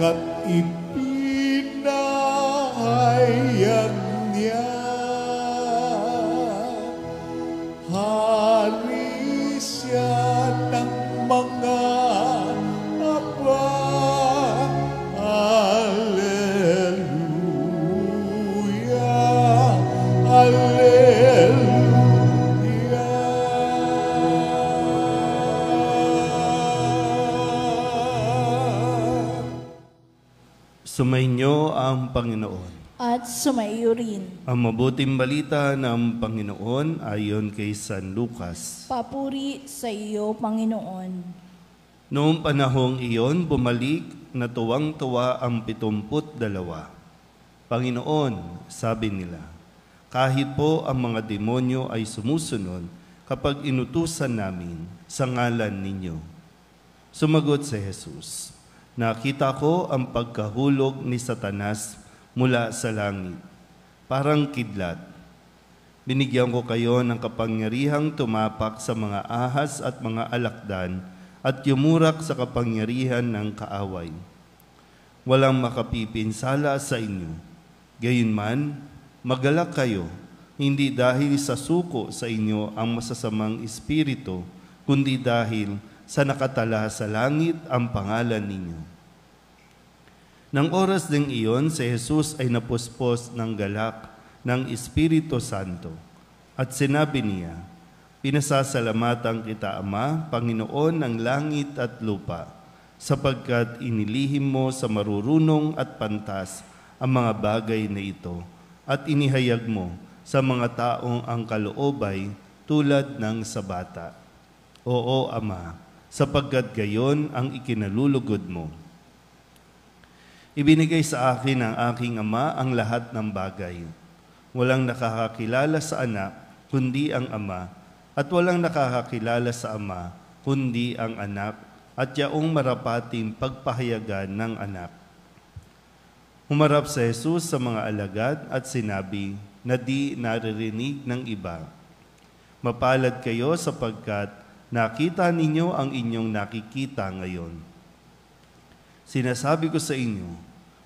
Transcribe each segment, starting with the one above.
Pagkat ipinahayag niya Hari siya Sumainyo ang Panginoon. At sumaiyo rin. Ang mabuting balita ng Panginoon ayon kay San Lucas. Papuri sa iyo, Panginoon. Noong panahong iyon, bumalik na tuwang-tuwa ang pitumput dalawa. Panginoon, sabi nila, kahit po ang mga demonyo ay sumusunod kapag inutusan namin sa ngalan ninyo. Sumagot si Jesus, Nakita ko ang pagkahulog ni Satanas mula sa langit, parang kidlat. Binigyan ko kayo ng kapangyarihang tumapak sa mga ahas at mga alakdan at yumurak sa kapangyarihan ng kaaway. Walang makapipinsala sa inyo. Gayunman, magalak kayo, hindi dahil sa suko sa inyo ang masasamang espiritu, kundi dahil sa nakatala sa langit ang pangalan ninyo. Nang oras ding iyon, si Jesus ay napuspos ng galak ng Espiritu Santo at sinabi niya, Pinasasalamatan kita, Ama, Panginoon ng langit at lupa, sapagkat inilihim mo sa marurunong at pantas ang mga bagay na ito at inihayag mo sa mga taong ang kaloobay tulad ng sa bata. Oo, Ama, sapagkat gayon ang ikinalulugod mo. Ibinigay sa akin ng aking ama ang lahat ng bagay. Walang nakakakilala sa anak, kundi ang ama, at walang nakakakilala sa ama, kundi ang anak, at yaong marapating pagpahayagan ng anak. Humarap sa Jesus sa mga alagad at sinabi na di naririnig ng iba. Mapalad kayo sapagkat Nakita ninyo ang inyong nakikita ngayon. Sinasabi ko sa inyo,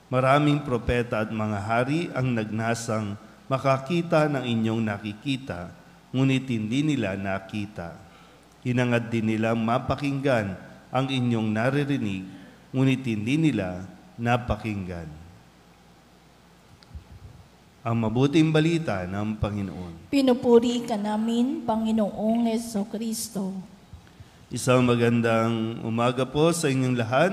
maraming propeta at mga hari ang nagnasang makakita ng inyong nakikita, ngunit hindi nila nakita. Hinangad din nila mapakinggan ang inyong naririnig, ngunit hindi nila napakinggan ang mabuting balita ng Panginoon. Pinupuri ka namin, Panginoong Yeso Kristo. Isang magandang umaga po sa inyong lahat.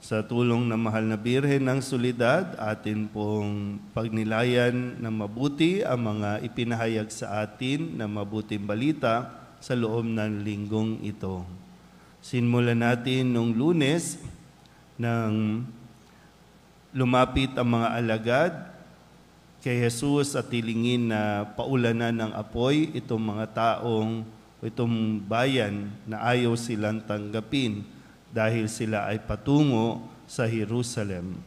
Sa tulong ng mahal na Birhen ng Solidad, atin pong pagnilayan na mabuti ang mga ipinahayag sa atin na mabuting balita sa loob ng linggong ito. Sinmulan natin nung lunes nang lumapit ang mga alagad kay Jesus at tilingin na paulanan ng apoy itong mga taong itong bayan na ayaw silang tanggapin dahil sila ay patungo sa Jerusalem.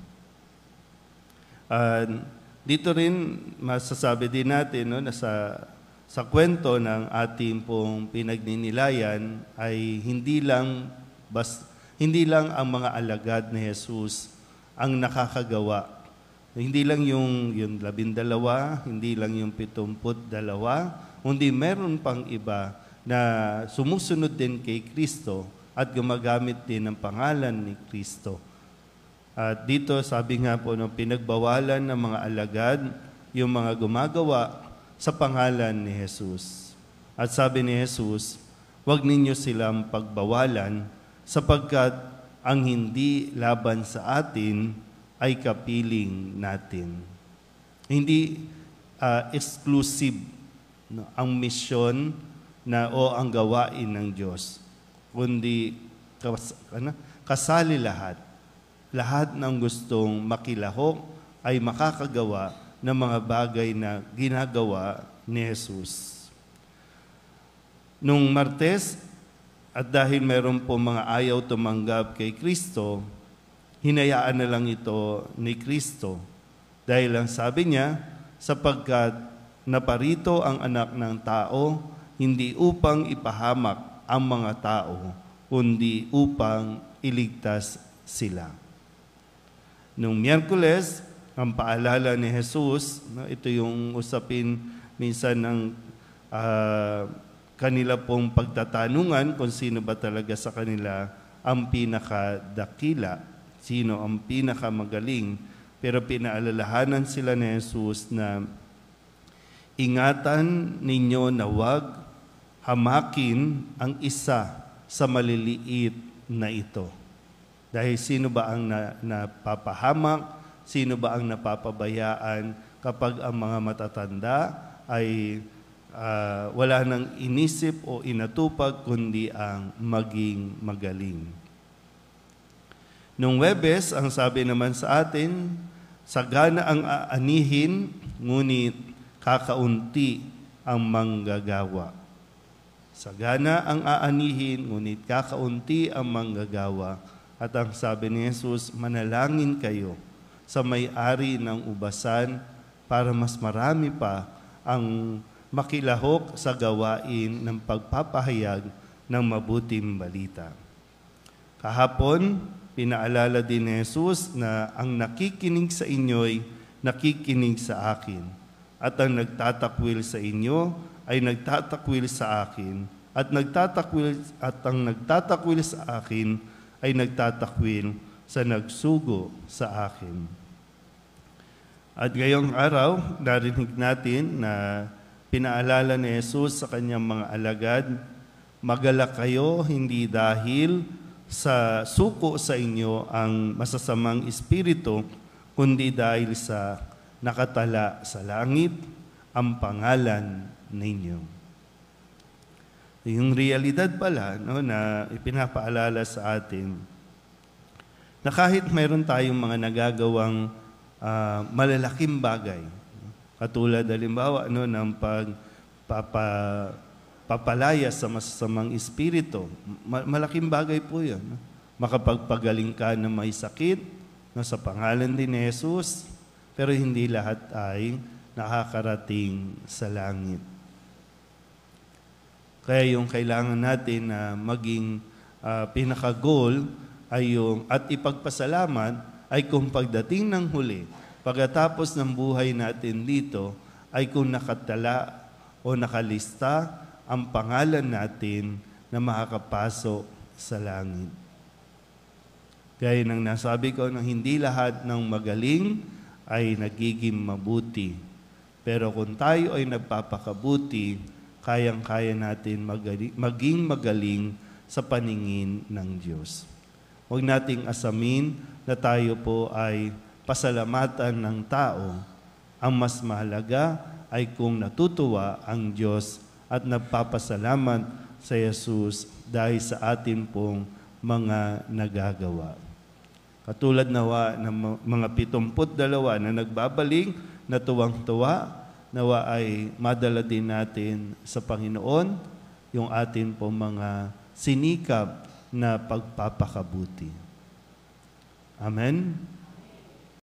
Uh, dito rin masasabi din natin no, na sa, sa kwento ng ating pong pinagninilayan ay hindi lang, bas, hindi lang ang mga alagad ni Jesus ang nakakagawa. Hindi lang yung, yung labindalawa, hindi lang yung pitumput dalawa, kundi meron pang iba na sumusunod din kay Kristo at gumagamit din ng pangalan ni Kristo. At dito sabi nga po ng pinagbawalan ng mga alagad yung mga gumagawa sa pangalan ni Jesus. At sabi ni Jesus, huwag ninyo silang pagbawalan sapagkat ang hindi laban sa atin ay kapiling natin. Hindi uh, exclusive no, ang misyon na o ang gawain ng Diyos, kundi kas, ano, kasali lahat. Lahat ng gustong makilahok ay makakagawa ng mga bagay na ginagawa ni Jesus. Nung Martes, at dahil meron po mga ayaw tumanggap kay Kristo, hinayaan na lang ito ni Kristo. Dahil ang sabi niya, sapagkat naparito ang anak ng tao hindi upang ipahamak ang mga tao, kundi upang iligtas sila. Noong Miyerkules, ang paalala ni Jesus, no, ito yung usapin minsan ng uh, kanila pong pagtatanungan kung sino ba talaga sa kanila ang pinakadakila, sino ang pinakamagaling, pero pinaalalahanan sila ni Jesus na ingatan ninyo na wag hamakin ang isa sa maliliit na ito. Dahil sino ba ang na, napapahamak? Sino ba ang napapabayaan kapag ang mga matatanda ay uh, wala nang inisip o inatupag kundi ang maging magaling? Nung Webes, ang sabi naman sa atin, sagana ang aanihin, ngunit kakaunti ang manggagawa. Sagana ang aanihin, ngunit kakaunti ang manggagawa. At ang sabi ni Jesus, manalangin kayo sa may-ari ng ubasan para mas marami pa ang makilahok sa gawain ng pagpapahayag ng mabuting balita. Kahapon, pinaalala din ni Jesus na ang nakikinig sa inyo'y nakikinig sa akin at ang nagtatakwil sa inyo ay nagtatakwil sa akin at nagtatakwil at ang nagtatakwil sa akin ay nagtatakwil sa nagsugo sa akin. At gayong araw, narinig natin na pinaalala ni Jesus sa kanyang mga alagad, magalak kayo hindi dahil sa suko sa inyo ang masasamang espiritu, kundi dahil sa nakatala sa langit ang pangalan ninyo. Yung realidad pala no, na ipinapaalala sa atin na kahit mayroon tayong mga nagagawang uh, malalaking bagay, katulad halimbawa no, ng pagpapa papalaya sa masasamang espiritu. Malaking bagay po yan. No? Makapagpagaling ka ng may sakit no, sa pangalan din ni Jesus, pero hindi lahat ay nakakarating sa langit. Kaya yung kailangan natin na maging uh, pinaka-goal ay yung at ipagpasalamat ay kung pagdating ng huli, pagkatapos ng buhay natin dito, ay kung nakatala o nakalista ang pangalan natin na makakapasok sa langit. Kaya ng nasabi ko na hindi lahat ng magaling ay nagiging mabuti pero kung tayo ay nagpapakabuti, kayang-kaya natin magaling, maging magaling sa paningin ng Diyos. Huwag nating asamin na tayo po ay pasalamatan ng tao. Ang mas mahalaga ay kung natutuwa ang Diyos at nagpapasalamat sa Yesus dahil sa atin pong mga nagagawa. Katulad nawa ng mga 72 na nagbabaling na tuwang-tuwa, nawa ay madala din natin sa Panginoon yung atin pong mga sinikap na pagpapakabuti. Amen?